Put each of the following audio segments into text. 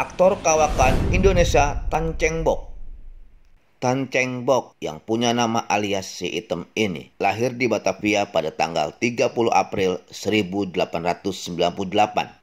aktor kawakan Indonesia Tan Cheng Bok. Tan Cheng Bok yang punya nama alias si item ini lahir di Batavia pada tanggal 30 April 1898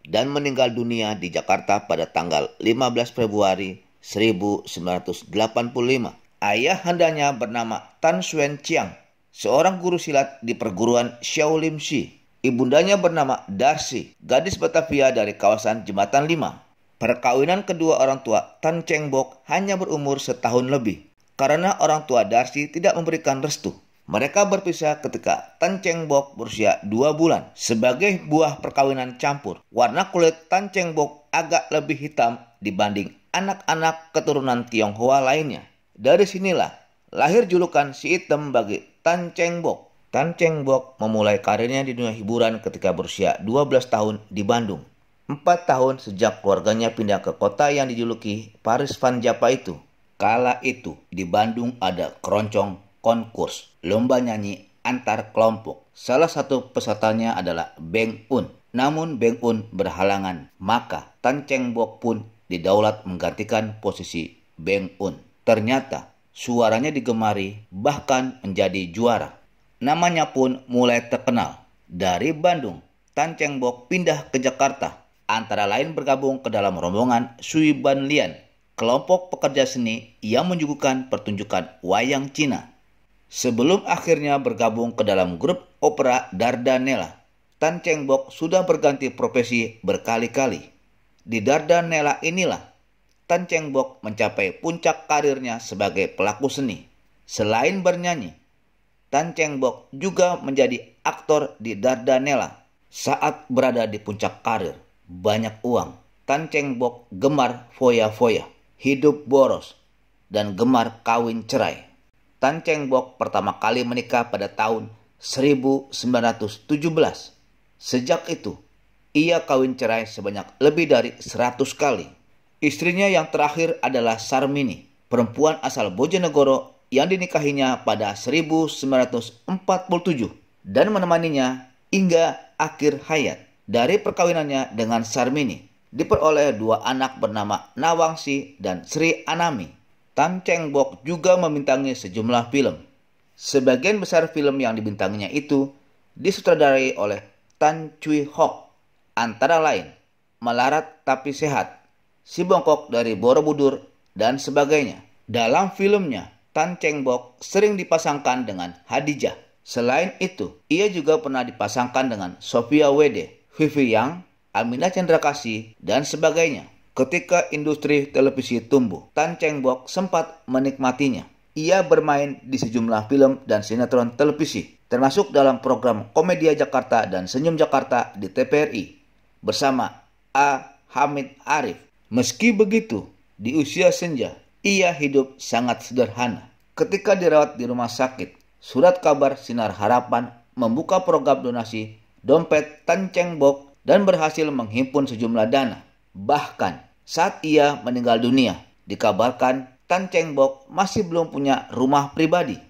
dan meninggal dunia di Jakarta pada tanggal 15 Februari 1985. Ayah Ayahandanya bernama Tan Xuan Chiang, seorang guru silat di perguruan Shaolin Shi. Ibundanya bernama Darsi, gadis Batavia dari kawasan Jembatan Lima. Perkawinan kedua orang tua Tan Cheng Bok hanya berumur setahun lebih karena orang tua Darsi tidak memberikan restu. Mereka berpisah ketika Tan Cheng Bok berusia dua bulan. Sebagai buah perkawinan campur, warna kulit Tan Cheng Bok agak lebih hitam dibanding anak-anak keturunan Tionghoa lainnya. Dari sinilah lahir julukan si hitam bagi Tan Cheng Bok. Tan Cheng Bok memulai karirnya di dunia hiburan ketika berusia 12 tahun di Bandung. Empat tahun sejak keluarganya pindah ke kota yang dijuluki Paris Van Java itu. Kala itu di Bandung ada keroncong konkurs lomba nyanyi antar kelompok. Salah satu pesertanya adalah Beng Un. Namun Beng Un berhalangan, maka Tan Cheng Bok pun didaulat menggantikan posisi Beng Un. Ternyata suaranya digemari bahkan menjadi juara. Namanya pun mulai terkenal. Dari Bandung, Tan Cheng Bok pindah ke Jakarta antara lain bergabung ke dalam rombongan Sui Ban Lian, kelompok pekerja seni yang menyuguhkan pertunjukan wayang Cina. Sebelum akhirnya bergabung ke dalam grup opera Dardanella, Tan Cheng Bok sudah berganti profesi berkali-kali. Di Dardanella inilah, Tan Cheng Bok mencapai puncak karirnya sebagai pelaku seni. Selain bernyanyi, Tan Cheng Bok juga menjadi aktor di Dardanella saat berada di puncak karir banyak uang. Tan Cheng Bok gemar foya-foya, hidup boros, dan gemar kawin cerai. Tan Cheng Bok pertama kali menikah pada tahun 1917. Sejak itu, ia kawin cerai sebanyak lebih dari 100 kali. Istrinya yang terakhir adalah Sarmini, perempuan asal Bojonegoro yang dinikahinya pada 1947 dan menemaninya hingga akhir hayat. Dari perkawinannya dengan Sarmini, diperoleh dua anak bernama Nawangsi dan Sri Anami. Tan Cheng Bok juga membintangi sejumlah film. Sebagian besar film yang dibintanginya itu disutradarai oleh Tan Cui Hok, antara lain Melarat Tapi Sehat, Si Bongkok dari Borobudur, dan sebagainya. Dalam filmnya, Tan Cheng Bok sering dipasangkan dengan Hadijah. Selain itu, ia juga pernah dipasangkan dengan Sofia Wede Vivi Yang, Amina Cendrakasi, dan sebagainya. Ketika industri televisi tumbuh, Tan Cheng Bok sempat menikmatinya. Ia bermain di sejumlah film dan sinetron televisi, termasuk dalam program Komedia Jakarta dan Senyum Jakarta di TPRI bersama A. Hamid Arif. Meski begitu, di usia senja, ia hidup sangat sederhana. Ketika dirawat di rumah sakit, surat kabar Sinar Harapan membuka program donasi dompet Tan Cheng Bok dan berhasil menghimpun sejumlah dana. Bahkan saat ia meninggal dunia, dikabarkan Tan Cheng Bok masih belum punya rumah pribadi.